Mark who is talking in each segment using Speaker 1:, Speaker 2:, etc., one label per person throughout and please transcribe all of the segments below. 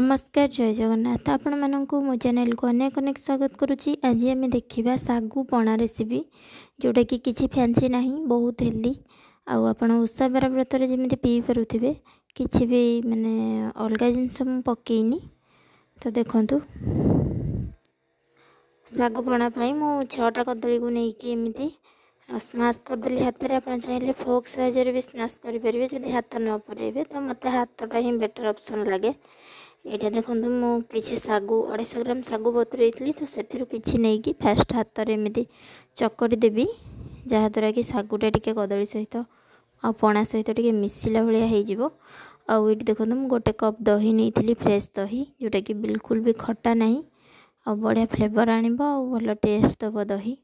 Speaker 1: नमस्कार जय जगन्नाथ आपण मानक मो चेल को अनेक अनेक स्वागत करुच्ची आज आम देखा सगु पणा रेसीपी जोटा कि फैंसी ना बहुत हेल्दी आपड़ उषा बार व्रत रही पी पारे कि मैंने अलग जिनस पक तो देखु शणापी मु छटा कदमी को लेकिन एमती स्नाश करदे हाथ में आप चाहिए फोक साहय करेंगे जो हाथ न पुरे तो मत हाथा ही बेटर ऑप्शन लगे ଏଇଟା ଦେଖନ୍ତୁ ମୁଁ କିଛି ଶାଗୁ ଅଢ଼େଇଶହ ଗ୍ରାମ ଶାଗୁ ବତୁରାଇଥିଲି ତ ସେଥିରୁ କିଛି ନେଇକି ଫାଷ୍ଟ ହାତରେ ଏମିତି ଚକଡ଼ି ଦେବି ଯାହାଦ୍ୱାରା କି ଶାଗୁଟା ଟିକିଏ କଦଳୀ ସହିତ ଆଉ ପଣା ସହିତ ଟିକିଏ ମିଶିଲା ଭଳିଆ ହେଇଯିବ ଆଉ ଏଇଠି ଦେଖନ୍ତୁ ମୁଁ ଗୋଟେ କପ୍ ଦହି ନେଇଥିଲି ଫ୍ରେଶ୍ ଦହି ଯେଉଁଟାକି ବିଲକୁଲ ବି ଖଟା ନାହିଁ ଆଉ ବଢ଼ିଆ ଫ୍ଲେଭର ଆଣିବ ଆଉ ଭଲ ଟେଷ୍ଟ ଦେବ ଦହି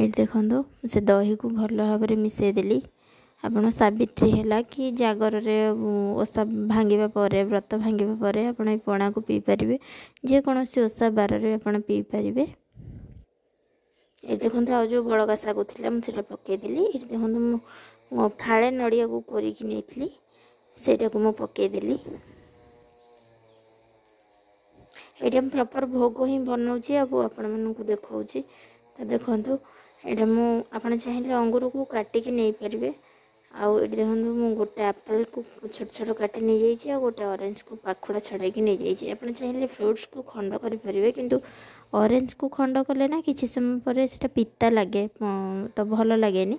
Speaker 1: ଏଇଠି ଦେଖନ୍ତୁ ସେ ଦହିକୁ ଭଲ ଭାବରେ ମିଶାଇଦେଲି ଆପଣ ସାବିତ୍ରୀ ହେଲା କି ଜାଗରରେ ଓଷା ଭାଙ୍ଗିବା ପରେ ବ୍ରତ ଭାଙ୍ଗିବା ପରେ ଆପଣ ଏ ପଣାକୁ ପିଇପାରିବେ ଯେକୌଣସି ଓଷା ବାରରେ ଆପଣ ପିଇପାରିବେ ଏଇ ଦେଖନ୍ତୁ ଆଉ ଯେଉଁ ବଳକା ଶାଗୁ ଥିଲା ମୁଁ ସେଇଟା ପକାଇଦେଲି ଏଇଠି ଦେଖନ୍ତୁ ମୁଁ ଫାଳେ ନଡ଼ିଆକୁ କୋରିକି ନେଇଥିଲି ସେଇଟାକୁ ମୁଁ ପକାଇଦେଲି ଏଇଠି ମୁଁ ପ୍ରପର ଭୋଗ ହିଁ ବନାଉଛି ଆଉ ଆପଣମାନଙ୍କୁ ଦେଖାଉଛି ତ ଦେଖନ୍ତୁ ଏଇଟା ମୁଁ ଆପଣ ଚାହିଁଲେ ଅଙ୍ଗୁରକୁ କାଟିକି ନେଇପାରିବେ ଆଉ ଏଠି ଦେଖନ୍ତୁ ମୁଁ ଗୋଟେ ଆପେଲ୍କୁ ଛୋଟ ଛୋଟ କାଟି ନେଇଯାଇଛି ଆଉ ଗୋଟେ ଅରେଞ୍ଜକୁ ପାଖୁଡ଼ା ଛଡ଼ାଇକି ନେଇଯାଇଛି ଆପଣ ଚାହିଁଲେ ଫ୍ରୁଟ୍ସକୁ ଖଣ୍ଡ କରିପାରିବେ କିନ୍ତୁ ଅରେଞ୍ଜକୁ ଖଣ୍ଡ କଲେ ନା କିଛି ସମୟ ପରେ ସେଇଟା ପିତା ଲାଗେ ତ ଭଲ ଲାଗେନି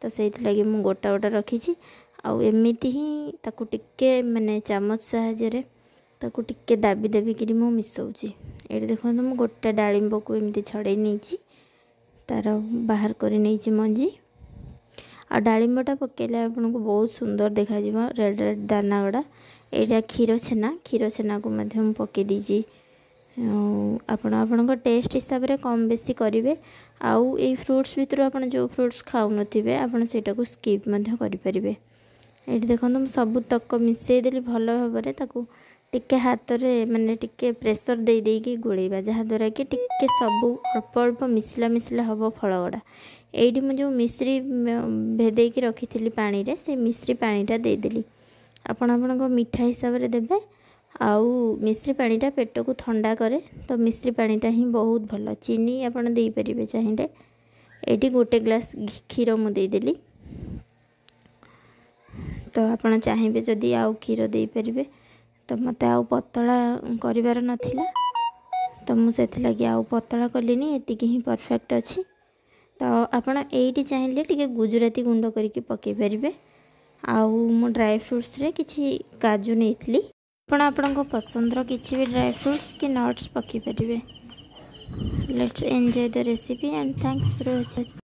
Speaker 1: ତ ସେଇଥିଲାଗି ମୁଁ ଗୋଟା ଗୋଟା ରଖିଛି ଆଉ ଏମିତି ହିଁ ତାକୁ ଟିକେ ମାନେ ଚାମଚ ସାହାଯ୍ୟରେ ତାକୁ ଟିକେ ଦାବି ଦାବିକିରି ମୁଁ ମିଶାଉଛି ଏଇଠି ଦେଖନ୍ତୁ ମୁଁ ଗୋଟେ ଡାଳିମ୍ବକୁ ଏମିତି ଛଡ଼ାଇ ନେଇଛି ତା'ର ବାହାର କରିନେଇଛି ମଞ୍ଜି ଆଉ ଡାଳିମ୍ବଟା ପକାଇଲେ ଆପଣଙ୍କୁ ବହୁତ ସୁନ୍ଦର ଦେଖାଯିବ ରେଡ଼୍ ରେଡ଼୍ ଦାନା ଗୁଡ଼ା ଏଇଟା କ୍ଷୀର ଛେନା କ୍ଷୀର ଛେନାକୁ ମଧ୍ୟ ମୁଁ ପକାଇ ଦେଇଛି ଆପଣ ଆପଣଙ୍କ ଟେଷ୍ଟ ହିସାବରେ କମ୍ ବେଶୀ କରିବେ ଆଉ ଏଇ ଫ୍ରୁଟ୍ସ ଭିତରୁ ଆପଣ ଯେଉଁ ଫ୍ରୁଟ୍ସ ଖାଉନଥିବେ ଆପଣ ସେଇଟାକୁ ସ୍କିପ୍ ମଧ୍ୟ କରିପାରିବେ ଏଇଠି ଦେଖନ୍ତୁ ମୁଁ ସବୁ ତକ ମିଶାଇଦେଲି ଭଲ ଭାବରେ ତାକୁ ଟିକେ ହାତରେ ମାନେ ଟିକେ ପ୍ରେସର୍ ଦେଇ ଦେଇକି ଗୋଳେଇବା ଯାହାଦ୍ୱାରା କି ଟିକେ ସବୁ ଅଳ୍ପ ଅଳ୍ପ ମିଶିଲା ମିଶିଲା ହେବ ଫଳଗୁଡ଼ା ଏଇଠି ମୁଁ ଯେଉଁ ମିଶ୍ରି ଭେଦେଇକି ରଖିଥିଲି ପାଣିରେ ସେ ମିଶ୍ରି ପାଣିଟା ଦେଇଦେଲି ଆପଣ ଆପଣଙ୍କ ମିଠା ହିସାବରେ ଦେବେ ଆଉ ମିଶ୍ରି ପାଣିଟା ପେଟକୁ ଥଣ୍ଡା କରେ ତ ମିଶ୍ରି ପାଣିଟା ହିଁ ବହୁତ ଭଲ ଚିନି ଆପଣ ଦେଇପାରିବେ ଚାହିଁଲେ ଏଇଠି ଗୋଟେ ଗ୍ଲାସ୍ କ୍ଷୀର ମୁଁ ଦେଇଦେଲି ତ ଆପଣ ଚାହିଁବେ ଯଦି ଆଉ କ୍ଷୀର ଦେଇପାରିବେ ତ ମୋତେ ଆଉ ପତଳା କରିବାର ନଥିଲା ତ ମୁଁ ସେଥିଲାଗି ଆଉ ପତଳା କଲିନି ଏତିକି ହିଁ ପରଫେକ୍ଟ ଅଛି ତ ଆପଣ ଏଇଠି ଚାହିଁଲେ ଟିକେ ଗୁଜୁରାତି ଗୁଣ୍ଡ କରିକି ପକାଇ ପାରିବେ ଆଉ ମୁଁ ଡ୍ରାଇ ଫ୍ରୁଟ୍ସରେ କିଛି କାଜୁ ନେଇଥିଲି ଆପଣ ଆପଣଙ୍କ ପସନ୍ଦର କିଛି ବି ଡ୍ରାଏ ଫ୍ରୁଟ୍ସ କି ନଟ୍ସ ପକାଇ ପାରିବେ let's enjoy the recipe and thanks for watching